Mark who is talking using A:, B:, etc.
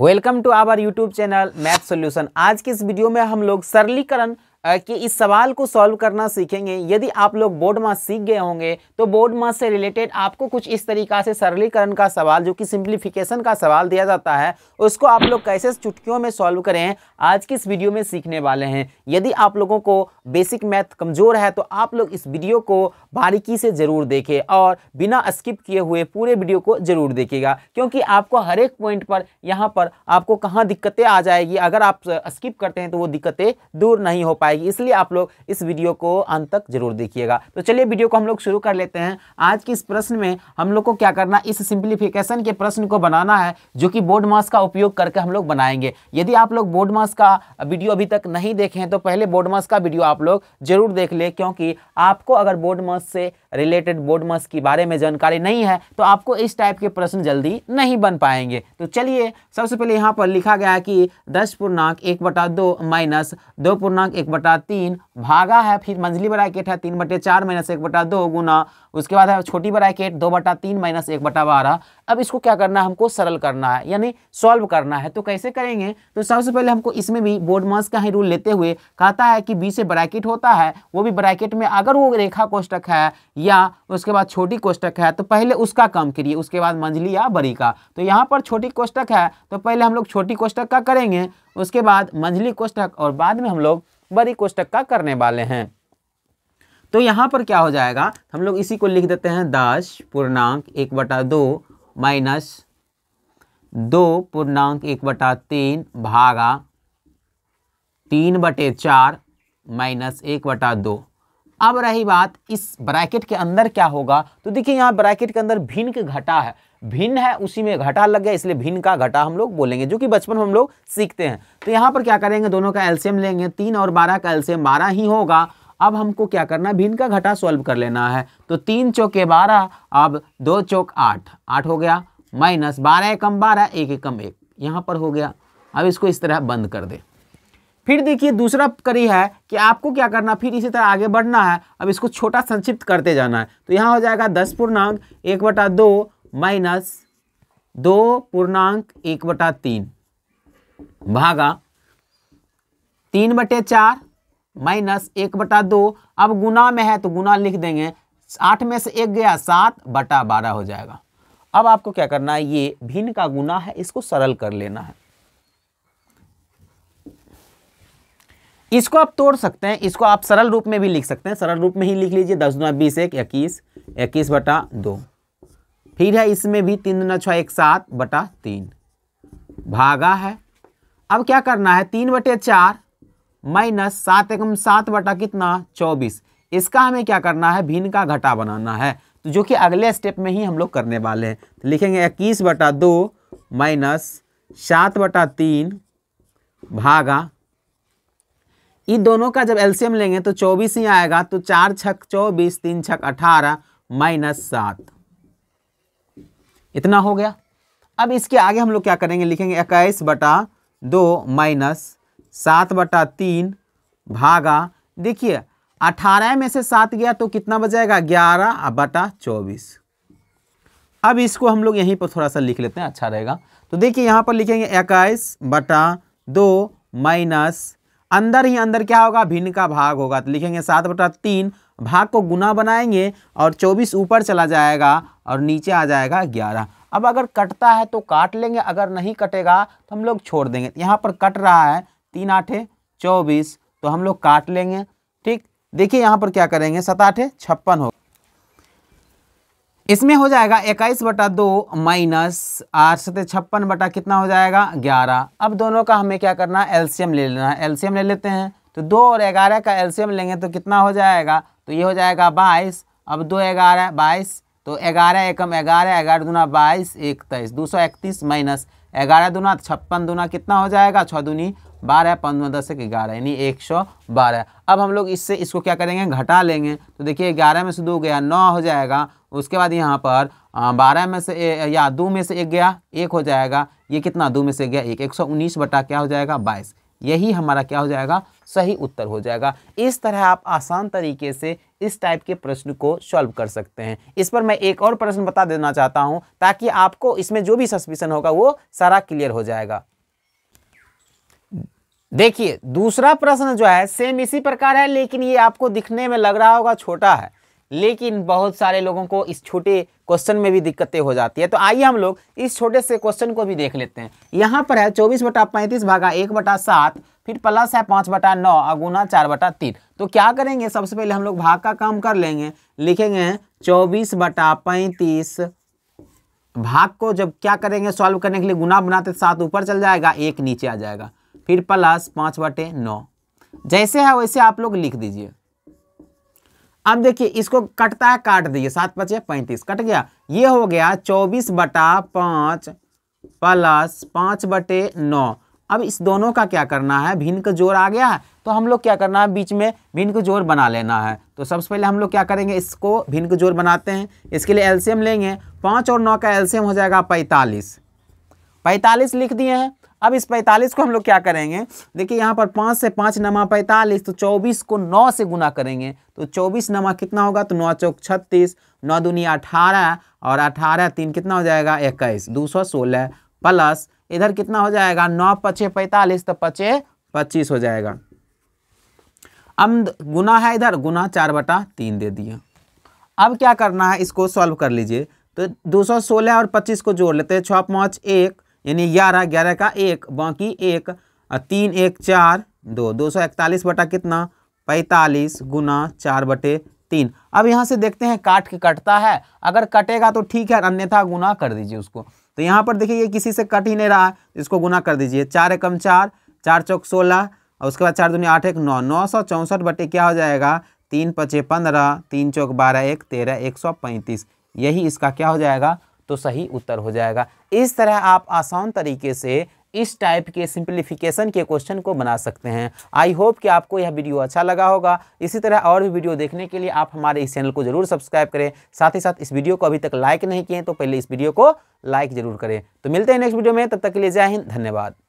A: welcome to our YouTube channel math solution आज की इस वीडियो में हम लोग सरलीकरण कि इस सवाल को सॉल्व करना सीखेंगे यदि आप लोग बोर्ड मास सीख गए होंगे तो बोर्ड मास से रिलेटेड आपको कुछ इस तरीका से सरलीकरण का सवाल जो कि सिंप्लीफिकेशन का सवाल दिया जाता है उसको आप लोग कैसे चुटकियों में सॉल्व करें आज की इस वीडियो में सीखने वाले हैं यदि आप लोगों को बेसिक मैथ कमज़ोर है तो आप लोग इस वीडियो को बारीकी से ज़रूर देखें और बिना स्किप किए हुए पूरे वीडियो को ज़रूर देखेगा क्योंकि आपको हर एक पॉइंट पर यहाँ पर आपको कहाँ दिक्कतें आ जाएगी अगर आप स्किप करते हैं तो वो दिक्कतें दूर नहीं हो पाएगी आएगी इसलिए आप लोग इस वीडियो को अंत तक जरूर देखिएगा तो चलिए वीडियो को हम लोग शुरू कर लेते हैं आज की इस प्रश्न में हम लोग को क्या करना इस सिंप्लीफिकेशन के प्रश्न को बनाना है जो कि बोर्ड मास का उपयोग करके हम लोग बनाएंगे यदि आप लोग बोर्ड मास का वीडियो अभी तक नहीं देखे हैं तो पहले बोर्ड मास का वीडियो आप लोग जरूर देख ले क्योंकि आपको अगर बोर्ड मास से रिलेटेड बोर्ड मास के बारे में जानकारी नहीं है तो आपको इस टाइप के प्रश्न जल्दी नहीं बन पाएंगे तो चलिए सबसे पहले यहाँ पर लिखा गया कि दस पूर्णांक एक बटा दो माइनस दो पूर्णांक एक बटा बटा तीन भागा है फिर मंजिली ब्रैकेट है तीन बटे चार माइनस एक बटा दो गुना उसके बाद है छोटी ब्रैकेट दो बटा तीन माइनस एक बटा बारह अब इसको क्या करना है हमको सरल करना है यानी सॉल्व करना है तो कैसे करेंगे तो सबसे पहले हमको इसमें भी बोर्ड मास का ही रूल लेते हुए कहता है कि बी से ब्रैकेट होता है वो भी ब्रैकेट में अगर वो रेखा कोष्टक है या उसके बाद छोटी कोष्टक है तो पहले उसका काम करिए उसके बाद मंजिली या बड़ी का तो यहाँ पर छोटी कोष्टक है तो पहले हम लोग छोटी कोष्टक का करेंगे उसके बाद मंझली कोष्टक और बाद में हम लोग बड़ी कोष्टक का करने वाले हैं तो यहाँ पर क्या हो जाएगा हम लोग इसी को लिख देते हैं दस पूर्णांक एक बटा दो माइनस दो पूर्णांक एक बटा तीन भागा तीन बटे चार माइनस एक बटा दो अब रही बात इस ब्रैकेट के अंदर क्या होगा तो देखिए यहाँ ब्रैकेट के अंदर भिन्न के घटा है भिन्न है उसी में घटा लग गया इसलिए भिन्न का घटा हम लोग बोलेंगे जो कि बचपन में हम लोग सीखते हैं तो यहाँ पर क्या करेंगे दोनों का एल्सियम लेंगे तीन और बारह का एल्सियम बारह ही होगा अब हमको क्या करना है भिन्न का घटा सॉल्व कर लेना है तो तीन चौके बारह अब दो चौक आठ आठ हो गया माइनस बारह एकम बारह एक एकम एक यहाँ पर हो गया अब इसको इस तरह बंद कर दें फिर देखिए दूसरा करी है कि आपको क्या करना फिर इसी तरह आगे बढ़ना है अब इसको छोटा संक्षिप्त करते जाना है तो यहाँ हो जाएगा दस पूर्णांक एक बटा दो माइनस दो पूर्णांक एक बटा तीन भागा तीन बटे चार माइनस एक बटा दो अब गुना में है तो गुना लिख देंगे आठ में से एक गया सात बटा बारह हो जाएगा अब आपको क्या करना है ये भिन्न का गुना है इसको सरल कर लेना है इसको आप तोड़ सकते हैं इसको आप सरल रूप में भी लिख सकते हैं सरल रूप में ही लिख लीजिए दस दुना बीस एक इक्कीस इक्कीस बटा दो फिर है इसमें भी तीन दुना छः एक सात बटा तीन भागा है अब क्या करना है तीन बटे चार माइनस सात एकम सात बटा कितना चौबीस इसका हमें क्या करना है भिन्न का घटा बनाना है तो जो कि अगले स्टेप में ही हम लोग करने वाले हैं तो लिखेंगे इक्कीस बटा दो माइनस सात बटा तीन भागा इन दोनों का जब एल्सियम लेंगे तो चौबीस ही आएगा तो चार छक चौबीस तीन छक अठारह माइनस सात इतना हो गया अब इसके आगे हम लोग क्या करेंगे लिखेंगे इक्कीस बटा दो माइनस सात बटा तीन भागा देखिए अठारह में से सात गया तो कितना बजाएगा ग्यारह बटा चौबीस अब इसको हम लोग यहीं पर थोड़ा सा लिख लेते हैं अच्छा रहेगा तो देखिए यहाँ पर लिखेंगे इक्कीस बटा दो माइनस अंदर ही अंदर क्या होगा भिन्न का भाग होगा तो लिखेंगे सात बटा तीन भाग को गुना बनाएंगे और चौबीस ऊपर चला जाएगा और नीचे आ जाएगा ग्यारह अब अगर कटता है तो काट लेंगे अगर नहीं कटेगा तो हम लोग छोड़ देंगे तो यहाँ पर कट रहा है तीन आठे चौबीस तो हम लोग काट लेंगे ठीक देखिए यहाँ पर क्या करेंगे सताठे छप्पन इसमें हो जाएगा इक्कीस बटा दो माइनस आठ सतह छप्पन बटा कितना हो जाएगा ग्यारह अब दोनों का हमें क्या करना है एल्सियम ले लेना है एल्सियम ले लेते हैं तो दो और ग्यारह का एल्सियम लेंगे तो कितना हो जाएगा तो ये हो जाएगा बाईस अब दो ग्यारह बाईस तो ग्यारह एकम ग्यारह ग्यारह दूना बाईस इकतीस दो सौ इकतीस माइनस ग्यारह दूना छप्पन दूना कितना हो जाएगा छः दूनी बारह पंद्रह दस एक ग्यारह यानी एक सौ बारह अब हम लोग इससे इसको क्या करेंगे घटा लेंगे तो देखिए ग्यारह में से दो गया नौ हो जाएगा उसके बाद यहाँ पर बारह में से या दो में से एक गया एक हो जाएगा ये कितना दो में से गया एक एक सौ उन्नीस बटा क्या हो जाएगा बाईस यही हमारा क्या हो जाएगा सही उत्तर हो जाएगा इस तरह आप आसान तरीके से इस टाइप के प्रश्न को सॉल्व कर सकते हैं इस पर मैं एक और प्रश्न बता देना चाहता हूँ ताकि आपको इसमें जो भी सस्पिशन होगा वो सारा क्लियर हो जाएगा देखिए दूसरा प्रश्न जो है सेम इसी प्रकार है लेकिन ये आपको दिखने में लग रहा होगा छोटा है लेकिन बहुत सारे लोगों को इस छोटे क्वेश्चन में भी दिक्कतें हो जाती है तो आइए हम लोग इस छोटे से क्वेश्चन को भी देख लेते हैं यहाँ पर है चौबीस बटा पैंतीस भागा एक बटा सात फिर प्लस है पाँच बटा नौ अगुना चार बटा तीन तो क्या करेंगे सबसे पहले हम लोग भाग का काम कर लेंगे लिखेंगे चौबीस बटा पैंतीस भाग को जब क्या करेंगे सॉल्व करने के लिए गुना बनाते सात ऊपर चल जाएगा एक नीचे आ जाएगा फिर प्लस पाँच बटे नौ जैसे है वैसे आप लोग लिख दीजिए अब देखिए इसको कटता है काट दीजिए सात पचे पैंतीस कट गया ये हो गया चौबीस बटा पाँच प्लस पाँच बटे नौ अब इस दोनों का क्या करना है भिन्न का जोर आ गया है तो हम लोग क्या करना है बीच में भिन्न का जोर बना लेना है तो सबसे पहले हम लोग क्या करेंगे इसको भिन्न का जोर बनाते हैं इसके लिए एल्शियम लेंगे पाँच और नौ का एल्शियम हो जाएगा पैंतालीस पैंतालीस लिख दिए हैं अब इस 45 को हम लोग क्या करेंगे देखिए यहाँ पर पाँच से पाँच नमा पैंतालीस तो चौबीस को नौ से गुना करेंगे तो चौबीस नमा कितना होगा तो नौ चौक छत्तीस नौ दुनिया अठारह और अठारह तीन कितना हो जाएगा इक्कीस दो सौ सोलह प्लस इधर कितना हो जाएगा नौ पचे पैंतालीस तो पचे पच्चीस हो जाएगा अब गुना है इधर गुना चार बटा तीन दे दिया अब क्या करना है इसको सॉल्व कर लीजिए तो सोलह और पच्चीस को जोड़ लेते हैं छः पाँच एक यानी ग्यारह ग्यारह का एक बाकी एक तीन एक चार दो दो सौ इकतालीस बटा कितना पैंतालीस गुना चार बटे तीन अब यहाँ से देखते हैं काट के कटता है अगर कटेगा तो ठीक है अन्यथा गुना कर दीजिए उसको तो यहाँ पर देखिए ये किसी से कट ही नहीं रहा है तो इसको गुना कर दीजिए चार एकम चार चार चौक सोलह और उसके बाद चार दुनिया आठ एक नौ नौ सौ चौंसठ बटे क्या हो जाएगा तीन पचे पंद्रह तीन चौक बारह एक तेरह एक सौ पैंतीस यही इसका क्या हो जाएगा तो सही उत्तर हो जाएगा इस तरह आप आसान तरीके से इस टाइप के सिंप्लीफिकेशन के क्वेश्चन को बना सकते हैं आई होप कि आपको यह वीडियो अच्छा लगा होगा इसी तरह और भी वीडियो देखने के लिए आप हमारे इस चैनल को जरूर सब्सक्राइब करें साथ ही साथ इस वीडियो को अभी तक लाइक नहीं किए तो पहले इस वीडियो को लाइक जरूर करें तो मिलते हैं नेक्स्ट वीडियो में तब तक के लिए जय हिंद धन्यवाद